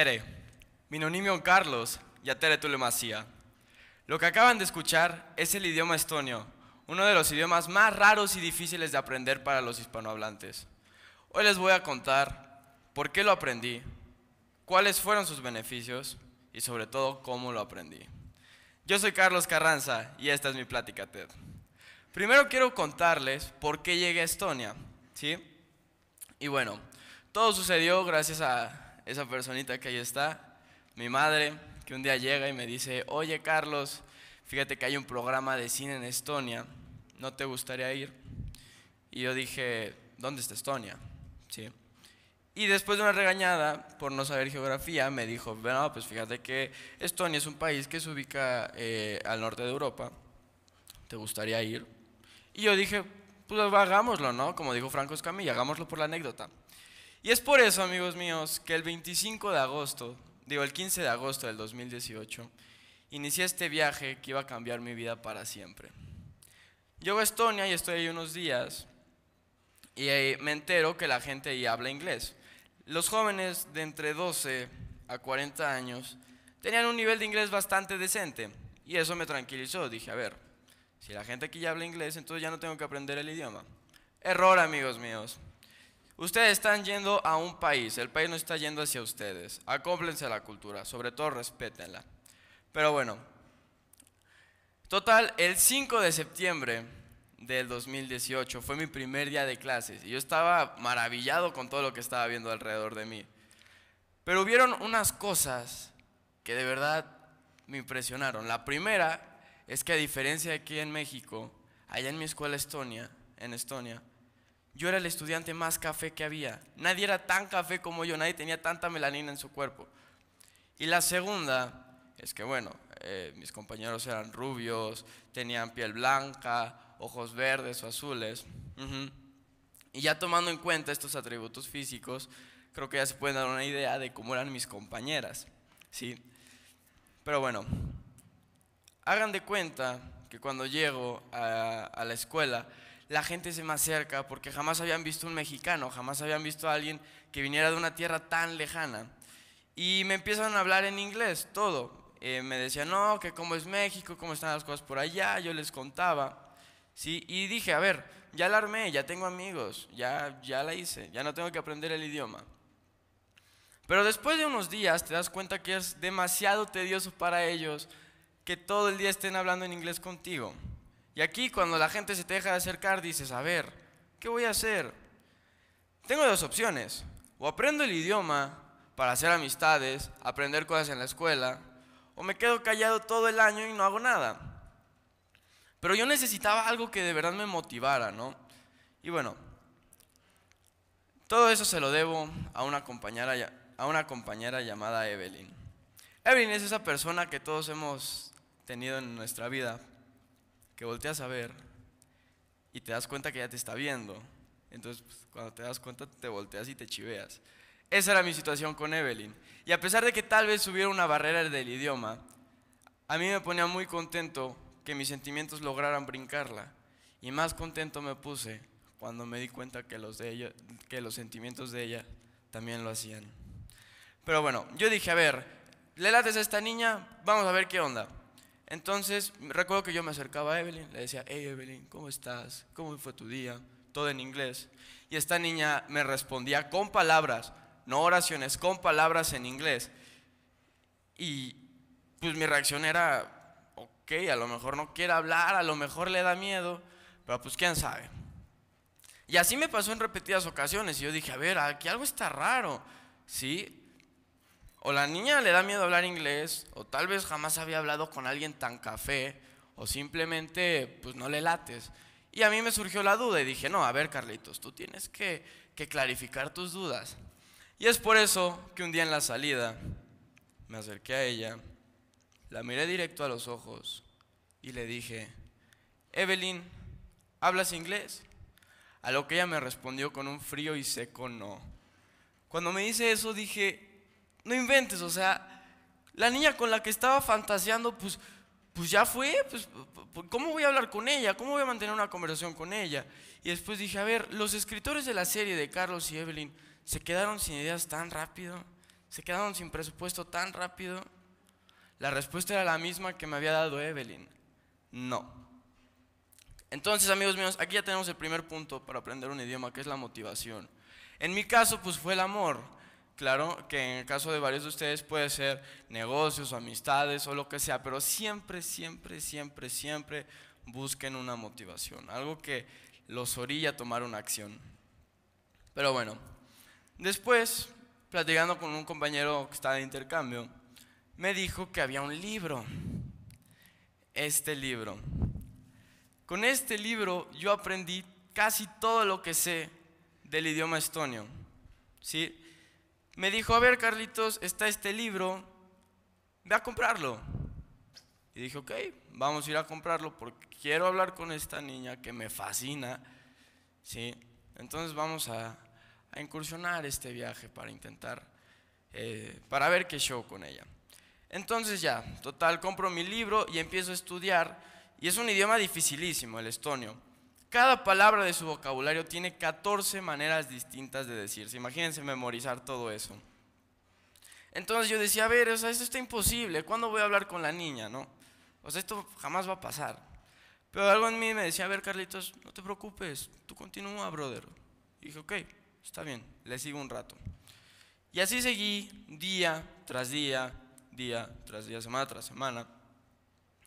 Tere, mi nonimio Carlos y a Tere Tulemacía. Lo que acaban de escuchar es el idioma estonio, uno de los idiomas más raros y difíciles de aprender para los hispanohablantes. Hoy les voy a contar por qué lo aprendí, cuáles fueron sus beneficios y sobre todo cómo lo aprendí. Yo soy Carlos Carranza y esta es mi plática TED. Primero quiero contarles por qué llegué a Estonia, ¿sí? Y bueno, todo sucedió gracias a esa personita que ahí está, mi madre, que un día llega y me dice, oye Carlos, fíjate que hay un programa de cine en Estonia, ¿no te gustaría ir? Y yo dije, ¿dónde está Estonia? ¿Sí? Y después de una regañada por no saber geografía, me dijo, bueno, pues fíjate que Estonia es un país que se ubica eh, al norte de Europa, ¿te gustaría ir? Y yo dije, pues hagámoslo, ¿no? Como dijo Franco Escamilla, hagámoslo por la anécdota. Y es por eso, amigos míos, que el 25 de agosto, digo el 15 de agosto del 2018, inicié este viaje que iba a cambiar mi vida para siempre. Llego a Estonia y estoy ahí unos días y eh, me entero que la gente ahí habla inglés. Los jóvenes de entre 12 a 40 años tenían un nivel de inglés bastante decente y eso me tranquilizó. Dije, a ver, si la gente aquí ya habla inglés, entonces ya no tengo que aprender el idioma. Error, amigos míos. Ustedes están yendo a un país, el país no está yendo hacia ustedes. Acómplense la cultura, sobre todo respétenla. Pero bueno, total, el 5 de septiembre del 2018 fue mi primer día de clases y yo estaba maravillado con todo lo que estaba viendo alrededor de mí. Pero hubieron unas cosas que de verdad me impresionaron. La primera es que a diferencia de aquí en México, allá en mi escuela Estonia, en Estonia, yo era el estudiante más café que había. Nadie era tan café como yo, nadie tenía tanta melanina en su cuerpo. Y la segunda es que, bueno, eh, mis compañeros eran rubios, tenían piel blanca, ojos verdes o azules. Y ya tomando en cuenta estos atributos físicos, creo que ya se pueden dar una idea de cómo eran mis compañeras. ¿sí? Pero bueno, hagan de cuenta que cuando llego a la escuela, la gente se me acerca porque jamás habían visto un mexicano, jamás habían visto a alguien que viniera de una tierra tan lejana. Y me empiezan a hablar en inglés, todo. Eh, me decían, no, que cómo es México, cómo están las cosas por allá, yo les contaba. ¿sí? Y dije, a ver, ya la armé, ya tengo amigos, ya, ya la hice, ya no tengo que aprender el idioma. Pero después de unos días te das cuenta que es demasiado tedioso para ellos que todo el día estén hablando en inglés contigo. Y aquí cuando la gente se te deja de acercar, dices, a ver, ¿qué voy a hacer? Tengo dos opciones. O aprendo el idioma para hacer amistades, aprender cosas en la escuela, o me quedo callado todo el año y no hago nada. Pero yo necesitaba algo que de verdad me motivara, ¿no? Y bueno, todo eso se lo debo a una compañera, a una compañera llamada Evelyn. Evelyn es esa persona que todos hemos tenido en nuestra vida, que volteas a ver y te das cuenta que ya te está viendo. Entonces, pues, cuando te das cuenta, te volteas y te chiveas. Esa era mi situación con Evelyn. Y a pesar de que tal vez hubiera una barrera del idioma, a mí me ponía muy contento que mis sentimientos lograran brincarla. Y más contento me puse cuando me di cuenta que los, de ella, que los sentimientos de ella también lo hacían. Pero bueno, yo dije, a ver, le lates a esta niña, vamos a ver qué onda. Entonces, recuerdo que yo me acercaba a Evelyn, le decía, hey Evelyn, ¿cómo estás? ¿Cómo fue tu día? Todo en inglés. Y esta niña me respondía con palabras, no oraciones, con palabras en inglés. Y pues mi reacción era, ok, a lo mejor no quiere hablar, a lo mejor le da miedo, pero pues quién sabe. Y así me pasó en repetidas ocasiones y yo dije, a ver, aquí algo está raro, ¿sí? o la niña le da miedo hablar inglés, o tal vez jamás había hablado con alguien tan café, o simplemente pues no le lates. Y a mí me surgió la duda y dije, no, a ver Carlitos, tú tienes que, que clarificar tus dudas. Y es por eso que un día en la salida me acerqué a ella, la miré directo a los ojos y le dije, Evelyn, ¿hablas inglés? A lo que ella me respondió con un frío y seco no. Cuando me dice eso dije, no inventes, o sea, la niña con la que estaba fantaseando, pues, pues ya fue, pues, pues, ¿cómo voy a hablar con ella? ¿Cómo voy a mantener una conversación con ella? Y después dije, a ver, los escritores de la serie de Carlos y Evelyn se quedaron sin ideas tan rápido, se quedaron sin presupuesto tan rápido. La respuesta era la misma que me había dado Evelyn. No. Entonces, amigos míos, aquí ya tenemos el primer punto para aprender un idioma, que es la motivación. En mi caso, pues fue el amor. Claro que en el caso de varios de ustedes puede ser negocios, amistades o lo que sea, pero siempre, siempre, siempre, siempre busquen una motivación, algo que los orilla a tomar una acción. Pero bueno, después, platicando con un compañero que está de intercambio, me dijo que había un libro, este libro. Con este libro yo aprendí casi todo lo que sé del idioma estonio, ¿sí? me dijo, a ver Carlitos, está este libro, ve a comprarlo. Y dije, ok, vamos a ir a comprarlo porque quiero hablar con esta niña que me fascina. ¿Sí? Entonces vamos a, incursionar este viaje para intentar, eh, para ver qué show con ella. Entonces ya, total, compro mi libro y empiezo a estudiar. Y es un idioma dificilísimo, el estonio. Cada palabra de su vocabulario tiene 14 maneras distintas de decirse. Imagínense memorizar todo eso. Entonces yo decía, a ver, o sea, esto está imposible. ¿Cuándo voy a hablar con la niña, no? O sea, esto jamás va a pasar. Pero algo en mí me decía, a ver, Carlitos, no te preocupes, tú continúa, brother. Y dije, ok, está bien, le sigo un rato. Y así seguí día tras día, día tras día, semana tras semana.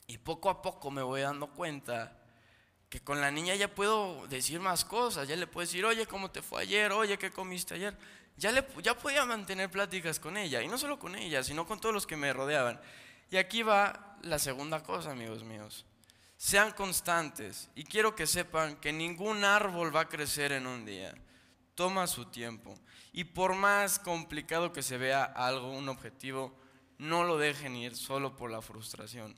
Y poco a poco me voy dando cuenta que con la niña ya puedo decir más cosas, ya le puedo decir, oye, ¿cómo te fue ayer? Oye, ¿qué comiste ayer? Ya, le, ya podía mantener pláticas con ella, y no solo con ella, sino con todos los que me rodeaban. Y aquí va la segunda cosa, amigos míos. Sean constantes y quiero que sepan que ningún árbol va a crecer en un día. Toma su tiempo. Y por más complicado que se vea algo, un objetivo, no lo dejen ir solo por la frustración.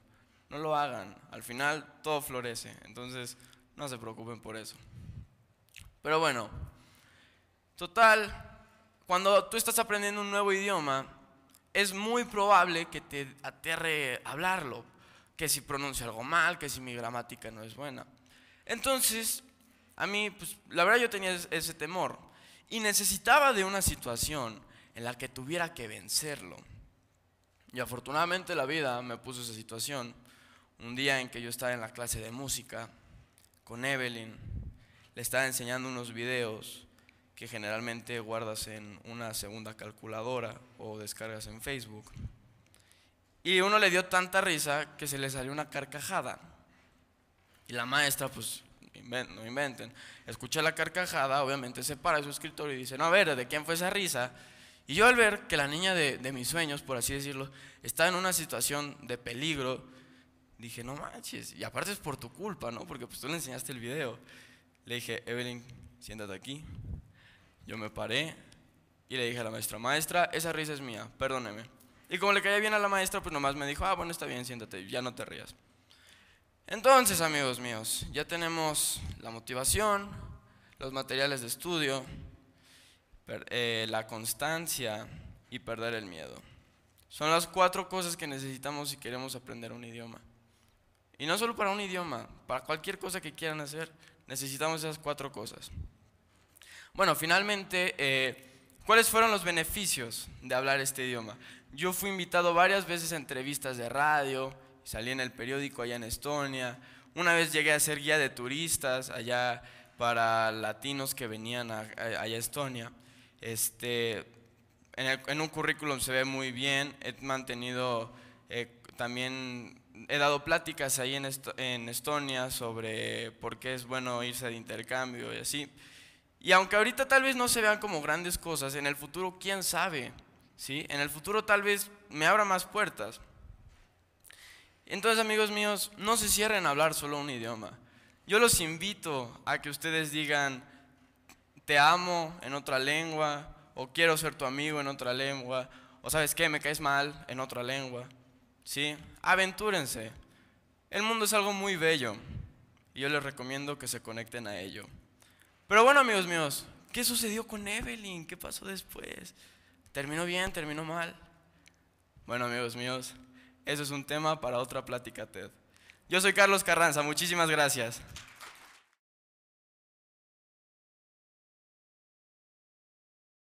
No lo hagan. Al final todo florece. Entonces, no se preocupen por eso. Pero bueno, total, cuando tú estás aprendiendo un nuevo idioma, es muy probable que te aterre hablarlo, que si pronuncio algo mal, que si mi gramática no es buena. Entonces, a mí, pues la verdad yo tenía ese temor y necesitaba de una situación en la que tuviera que vencerlo. Y afortunadamente la vida me puso esa situación un día en que yo estaba en la clase de música con Evelyn, le estaba enseñando unos videos que generalmente guardas en una segunda calculadora o descargas en Facebook. Y uno le dio tanta risa que se le salió una carcajada. Y la maestra, pues, no inventen, escucha la carcajada, obviamente se para de su escritorio y dice, no, a ver, ¿de quién fue esa risa? Y yo al ver que la niña de, de mis sueños, por así decirlo, está en una situación de peligro, dije, no manches, y aparte es por tu culpa, ¿no? Porque pues tú le enseñaste el video. Le dije, Evelyn, siéntate aquí. Yo me paré y le dije a la maestra, maestra, esa risa es mía, perdóneme. Y como le caía bien a la maestra, pues nomás me dijo, ah, bueno, está bien, siéntate, ya no te rías. Entonces, amigos míos, ya tenemos la motivación, los materiales de estudio, eh, la constancia y perder el miedo. Son las cuatro cosas que necesitamos si queremos aprender un idioma. Y no solo para un idioma, para cualquier cosa que quieran hacer, necesitamos esas cuatro cosas. Bueno, finalmente, eh, ¿cuáles fueron los beneficios de hablar este idioma? Yo fui invitado varias veces a entrevistas de radio, salí en el periódico allá en Estonia, una vez llegué a ser guía de turistas allá para latinos que venían a, a, Estonia. Este, en, un currículum se ve muy bien, he mantenido eh, también he dado pláticas ahí en, en Estonia sobre por qué es bueno irse de intercambio y así. Y aunque ahorita tal vez no se vean como grandes cosas, en el futuro quién sabe, ¿sí? En el futuro tal vez me abra más puertas. Entonces, amigos míos, no se cierren a hablar solo un idioma. Yo los invito a que ustedes digan, te amo en otra lengua, o quiero ser tu amigo en otra lengua, o sabes qué, me caes mal en otra lengua. ¿sí? Aventúrense. El mundo es algo muy bello y yo les recomiendo que se conecten a ello. Pero bueno, amigos míos, ¿qué sucedió con Evelyn? ¿Qué pasó después? ¿Terminó bien? ¿Terminó mal? Bueno, amigos míos, eso es un tema para otra plática TED. Yo soy Carlos Carranza, muchísimas gracias.